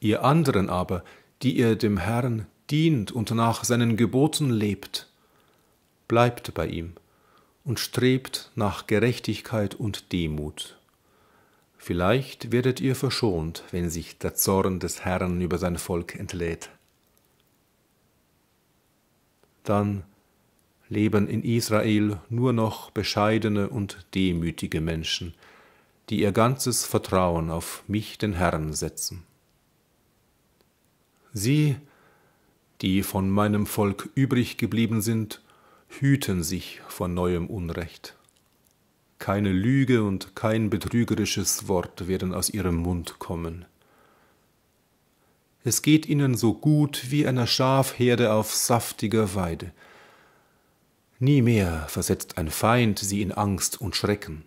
Ihr anderen aber, die ihr dem Herrn dient und nach seinen Geboten lebt, bleibt bei ihm und strebt nach Gerechtigkeit und Demut. Vielleicht werdet ihr verschont, wenn sich der Zorn des Herrn über sein Volk entlädt. Dann leben in Israel nur noch bescheidene und demütige Menschen, die ihr ganzes Vertrauen auf mich den Herrn setzen. Sie, die von meinem Volk übrig geblieben sind, hüten sich vor neuem Unrecht. Keine Lüge und kein betrügerisches Wort werden aus ihrem Mund kommen. Es geht ihnen so gut wie einer Schafherde auf saftiger Weide. Nie mehr versetzt ein Feind sie in Angst und Schrecken.